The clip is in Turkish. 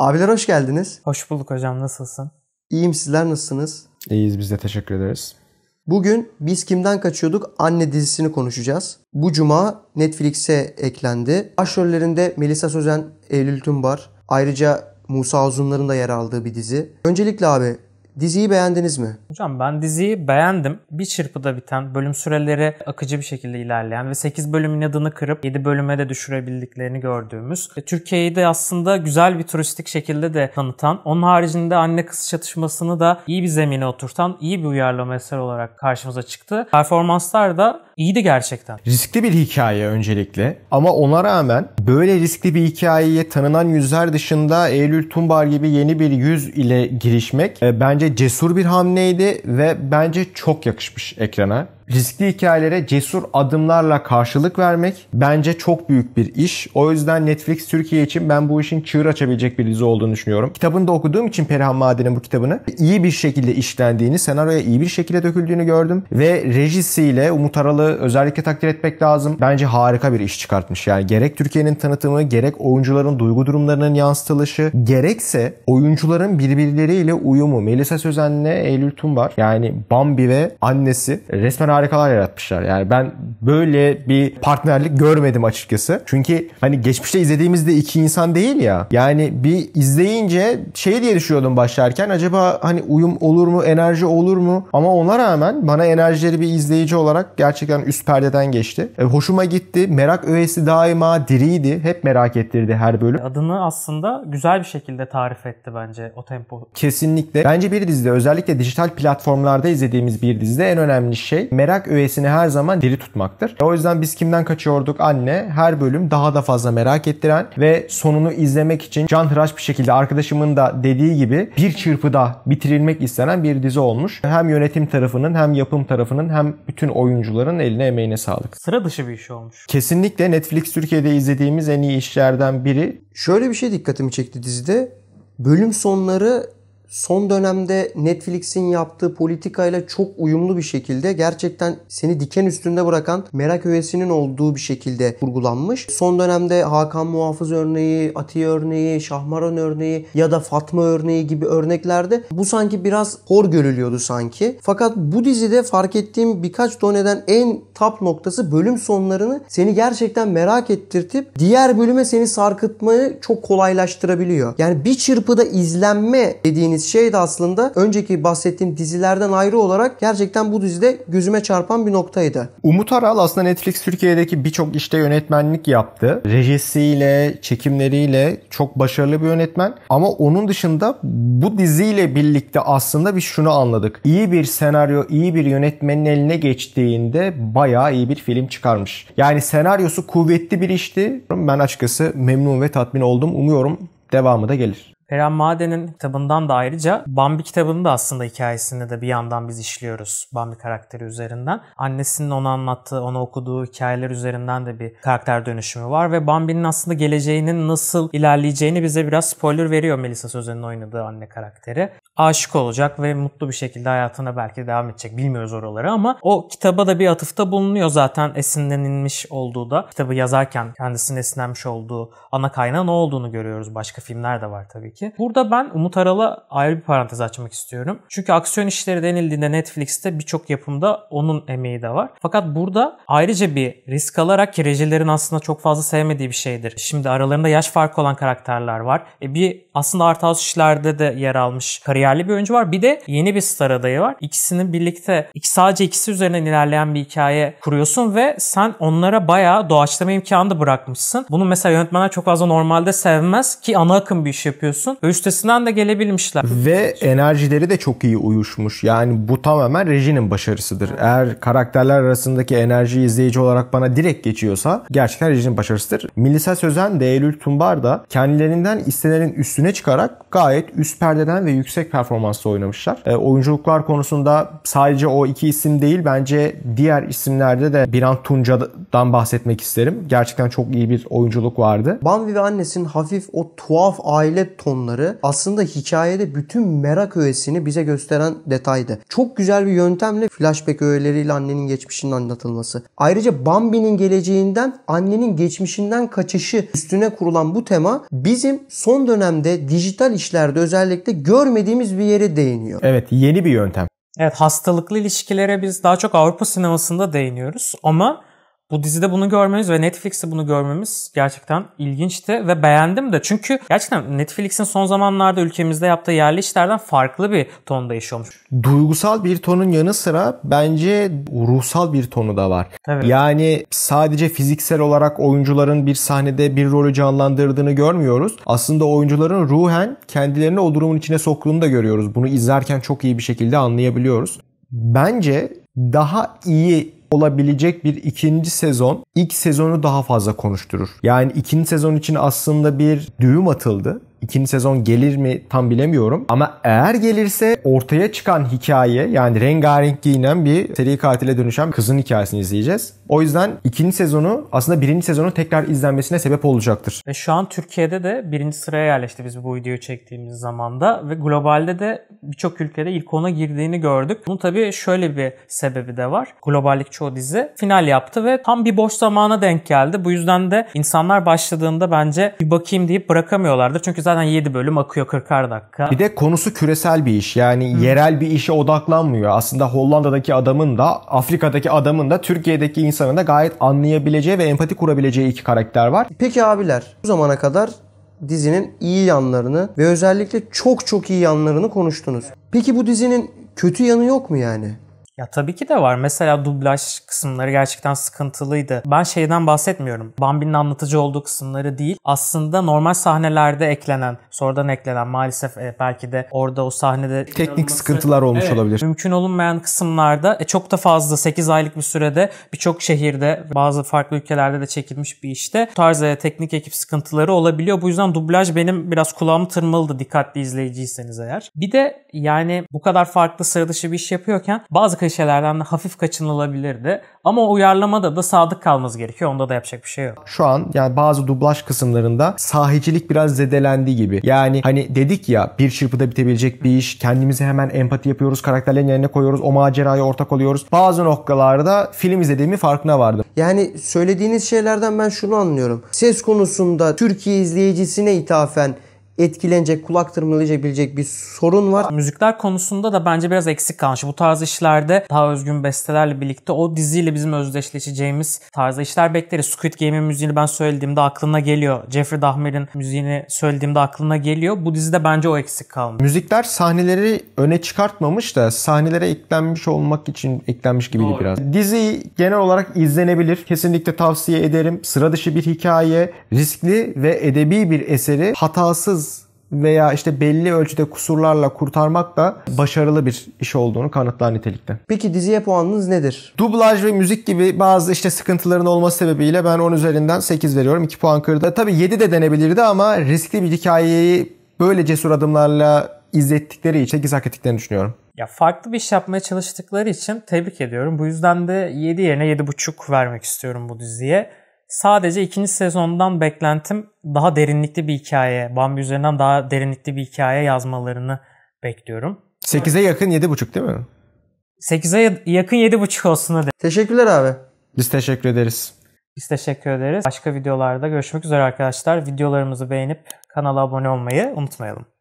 Abiler hoş geldiniz. Hoş bulduk hocam. Nasılsın? İyiyim. Sizler nasılsınız? İyiyiz. Biz de teşekkür ederiz. Bugün Biz Kimden Kaçıyorduk Anne dizisini konuşacağız. Bu cuma Netflix'e eklendi. Başrollerinde Melisa Sözen, Eylül Tümbar, ayrıca Musa Uzunlar'ın da yer aldığı bir dizi. Öncelikle abi Diziyi beğendiniz mi? Hocam ben diziyi beğendim. Bir çırpıda biten, bölüm süreleri akıcı bir şekilde ilerleyen ve 8 bölümün adını kırıp 7 bölüme de düşürebildiklerini gördüğümüz. E, Türkiye'yi de aslında güzel bir turistik şekilde de tanıtan, onun haricinde anne kız çatışmasını da iyi bir zemine oturtan iyi bir uyarlama eser olarak karşımıza çıktı. Performanslar da iyiydi gerçekten. Riskli bir hikaye öncelikle ama ona rağmen böyle riskli bir hikayeye tanınan yüzler dışında Eylül Tumbar gibi yeni bir yüz ile girişmek e, ben. Bence cesur bir hamleydi ve bence çok yakışmış Ekrem'e riskli hikayelere cesur adımlarla karşılık vermek bence çok büyük bir iş. O yüzden Netflix Türkiye için ben bu işin çığır açabilecek bir dizi olduğunu düşünüyorum. Kitabını da okuduğum için Perihan Maden'in bu kitabını iyi bir şekilde işlendiğini, senaryoya iyi bir şekilde döküldüğünü gördüm. Ve rejisiyle Umut Aralı özellikle takdir etmek lazım. Bence harika bir iş çıkartmış. Yani gerek Türkiye'nin tanıtımı, gerek oyuncuların duygu durumlarının yansıtılışı, gerekse oyuncuların birbirleriyle uyumu. Melisa Sözen'le Eylül Tumbar yani Bambi ve annesi resmen harikalar yaratmışlar. Yani ben böyle bir partnerlik görmedim açıkçası. Çünkü hani geçmişte izlediğimizde iki insan değil ya. Yani bir izleyince şey diye düşünüyordum başlarken acaba hani uyum olur mu, enerji olur mu? Ama ona rağmen bana enerjileri bir izleyici olarak gerçekten üst perdeden geçti. E, hoşuma gitti. Merak öğesi daima diriydi. Hep merak ettirdi her bölüm. Adını aslında güzel bir şekilde tarif etti bence o tempo. Kesinlikle. Bence bir dizide özellikle dijital platformlarda izlediğimiz bir dizide en önemli şey merak merak öğesini her zaman diri tutmaktır. O yüzden biz kimden kaçıyorduk? Anne her bölüm daha da fazla merak ettiren ve sonunu izlemek için can canhıraş bir şekilde arkadaşımın da dediği gibi bir çırpıda bitirilmek istenen bir dizi olmuş. Hem yönetim tarafının hem yapım tarafının hem bütün oyuncuların eline emeğine sağlık. Sıra dışı bir iş olmuş. Kesinlikle Netflix Türkiye'de izlediğimiz en iyi işlerden biri. Şöyle bir şey dikkatimi çekti dizide. Bölüm sonları son dönemde Netflix'in yaptığı politikayla çok uyumlu bir şekilde gerçekten seni diken üstünde bırakan merak öğesinin olduğu bir şekilde kurgulanmış. Son dönemde Hakan Muhafız örneği, Atiye örneği, Şahmaran örneği ya da Fatma örneği gibi örneklerde bu sanki biraz hor görülüyordu sanki. Fakat bu dizide fark ettiğim birkaç doneden en tap noktası bölüm sonlarını seni gerçekten merak ettirtip diğer bölüme seni sarkıtmayı çok kolaylaştırabiliyor. Yani bir çırpıda izlenme dediğiniz dediğimiz şey de aslında önceki bahsettiğim dizilerden ayrı olarak gerçekten bu dizide gözüme çarpan bir noktaydı. Umut Aral aslında Netflix Türkiye'deki birçok işte yönetmenlik yaptı. Rejisiyle, çekimleriyle çok başarılı bir yönetmen. Ama onun dışında bu diziyle birlikte aslında bir şunu anladık. İyi bir senaryo, iyi bir yönetmenin eline geçtiğinde bayağı iyi bir film çıkarmış. Yani senaryosu kuvvetli bir işti. Ben açıkçası memnun ve tatmin oldum. Umuyorum devamı da gelir. Peren Maden'in kitabından da ayrıca Bambi kitabının da aslında hikayesini de bir yandan biz işliyoruz Bambi karakteri üzerinden. Annesinin ona anlattığı, ona okuduğu hikayeler üzerinden de bir karakter dönüşümü var ve Bambi'nin aslında geleceğinin nasıl ilerleyeceğini bize biraz spoiler veriyor Melisa Sözen'in oynadığı anne karakteri aşık olacak ve mutlu bir şekilde hayatına belki devam edecek. Bilmiyoruz oraları ama o kitaba da bir atıfta bulunuyor zaten esinlenilmiş olduğu da. Kitabı yazarken kendisinin esinlenmiş olduğu ana kaynağı ne olduğunu görüyoruz. Başka filmler de var tabii ki. Burada ben Umut Aral'a ayrı bir parantez açmak istiyorum. Çünkü aksiyon işleri denildiğinde Netflix'te birçok yapımda onun emeği de var. Fakat burada ayrıca bir risk alarak ki rejilerin aslında çok fazla sevmediği bir şeydir. Şimdi aralarında yaş farkı olan karakterler var. E bir aslında art house işlerde de yer almış kariyer değerli bir oyuncu var. Bir de yeni bir star adayı var. İkisini birlikte sadece ikisi üzerinden ilerleyen bir hikaye kuruyorsun ve sen onlara bayağı doğaçlama imkanı da bırakmışsın. Bunu mesela yönetmenler çok fazla normalde sevmez ki ana akım bir iş yapıyorsun. Ve üstesinden de gelebilmişler. Ve enerjileri de çok iyi uyuşmuş. Yani bu tamamen rejinin başarısıdır. Eğer karakterler arasındaki enerji izleyici olarak bana direkt geçiyorsa gerçekten rejinin başarısıdır. Milisa Sözen de Eylül Tumbar da kendilerinden istenenin üstüne çıkarak gayet üst perdeden ve yüksek performansla oynamışlar. E, oyunculuklar konusunda sadece o iki isim değil bence diğer isimlerde de Biran Tunca'dan bahsetmek isterim. Gerçekten çok iyi bir oyunculuk vardı. Bambi ve annesinin hafif o tuhaf aile tonları aslında hikayede bütün merak öğesini bize gösteren detaydı. Çok güzel bir yöntemle flashback öğeleriyle annenin geçmişinin anlatılması. Ayrıca Bambi'nin geleceğinden annenin geçmişinden kaçışı üstüne kurulan bu tema bizim son dönemde dijital işlerde özellikle görmediğimiz bilmediğimiz bir yere değiniyor. Evet yeni bir yöntem. Evet hastalıklı ilişkilere biz daha çok Avrupa sinemasında değiniyoruz ama bu dizide bunu görmemiz ve Netflix'te bunu görmemiz gerçekten ilginçti ve beğendim de. Çünkü gerçekten Netflix'in son zamanlarda ülkemizde yaptığı yerli işlerden farklı bir tonda yaşıyormuş. Duygusal bir tonun yanı sıra bence ruhsal bir tonu da var. Tabii. Yani sadece fiziksel olarak oyuncuların bir sahnede bir rolü canlandırdığını görmüyoruz. Aslında oyuncuların ruhen kendilerini o durumun içine soktuğunu da görüyoruz. Bunu izlerken çok iyi bir şekilde anlayabiliyoruz. Bence daha iyi olabilecek bir ikinci sezon ilk sezonu daha fazla konuşturur. Yani ikinci sezon için aslında bir düğüm atıldı. İkinci sezon gelir mi tam bilemiyorum. Ama eğer gelirse ortaya çıkan hikaye yani rengarenk giyinen bir seri katile dönüşen kızın hikayesini izleyeceğiz. O yüzden ikinci sezonu aslında birinci sezonu tekrar izlenmesine sebep olacaktır. Ve şu an Türkiye'de de birinci sıraya yerleşti biz bu videoyu çektiğimiz zamanda ve globalde de birçok ülkede ilk ona girdiğini gördük. Bunun tabii şöyle bir sebebi de var. Globallik çoğu dizi final yaptı ve tam bir boş zamana denk geldi. Bu yüzden de insanlar başladığında bence bir bakayım deyip bırakamıyorlardır. Çünkü zaten 7 bölüm akıyor 40 dakika. Bir de konusu küresel bir iş. Yani hmm. yerel bir işe odaklanmıyor. Aslında Hollanda'daki adamın da Afrika'daki adamın da Türkiye'deki insanın da gayet anlayabileceği ve empati kurabileceği iki karakter var. Peki abiler bu zamana kadar dizinin iyi yanlarını ve özellikle çok çok iyi yanlarını konuştunuz. Peki bu dizinin kötü yanı yok mu yani? Ya tabii ki de var. Mesela dublaj kısımları gerçekten sıkıntılıydı. Ben şeyden bahsetmiyorum. Bambi'nin anlatıcı olduğu kısımları değil. Aslında normal sahnelerde eklenen, sonradan eklenen maalesef e, belki de orada o sahnede teknik sıkıntılar olmuş evet, olabilir. Mümkün olunmayan kısımlarda e, çok da fazla 8 aylık bir sürede birçok şehirde, bazı farklı ülkelerde de çekilmiş bir işte bu tarz e, teknik ekip sıkıntıları olabiliyor. Bu yüzden dublaj benim biraz kulağımı tırmaldı dikkatli izleyiciyseniz eğer. Bir de yani bu kadar farklı sıra dışı bir iş yapıyorken bazı klişelerden de hafif kaçınılabilirdi. Ama uyarlamada da sadık kalmamız gerekiyor. Onda da yapacak bir şey yok. Şu an yani bazı dublaj kısımlarında sahicilik biraz zedelendi gibi. Yani hani dedik ya bir çırpıda bitebilecek bir iş. Kendimizi hemen empati yapıyoruz. Karakterlerin yerine koyuyoruz. O maceraya ortak oluyoruz. Bazı noktalarda film izlediğimi farkına vardım. Yani söylediğiniz şeylerden ben şunu anlıyorum. Ses konusunda Türkiye izleyicisine ithafen etkilenecek, kulak tırmalayabilecek bir sorun var. Müzikler konusunda da bence biraz eksik kalmış. Bu tarz işlerde daha özgün bestelerle birlikte o diziyle bizim özdeşleşeceğimiz tarzda işler bekleriz. Squid Game'in müziğini ben söylediğimde aklına geliyor. Jeffrey Dahmer'in müziğini söylediğimde aklına geliyor. Bu dizide bence o eksik kalmış. Müzikler sahneleri öne çıkartmamış da sahnelere eklenmiş olmak için eklenmiş gibiydi biraz. Dizi genel olarak izlenebilir. Kesinlikle tavsiye ederim. Sıra dışı bir hikaye, riskli ve edebi bir eseri hatasız veya işte belli ölçüde kusurlarla kurtarmak da başarılı bir iş olduğunu kanıtlar nitelikte. Peki diziye puanınız nedir? Dublaj ve müzik gibi bazı işte sıkıntıların olması sebebiyle ben 10 üzerinden 8 veriyorum. 2 puan kırdı. E, tabii 7 de denebilirdi ama riskli bir hikayeyi böyle cesur adımlarla izlettikleri için hak ettiklerini düşünüyorum. Ya farklı bir iş yapmaya çalıştıkları için tebrik ediyorum. Bu yüzden de 7 yerine 7.5 vermek istiyorum bu diziye. Sadece ikinci sezondan beklentim daha derinlikli bir hikaye, Bambi üzerinden daha derinlikli bir hikaye yazmalarını bekliyorum. 8'e yakın 7.5 değil mi? 8'e yakın 7.5 olsun hadi. Teşekkürler abi. Biz teşekkür ederiz. Biz teşekkür ederiz. Başka videolarda görüşmek üzere arkadaşlar. Videolarımızı beğenip kanala abone olmayı unutmayalım.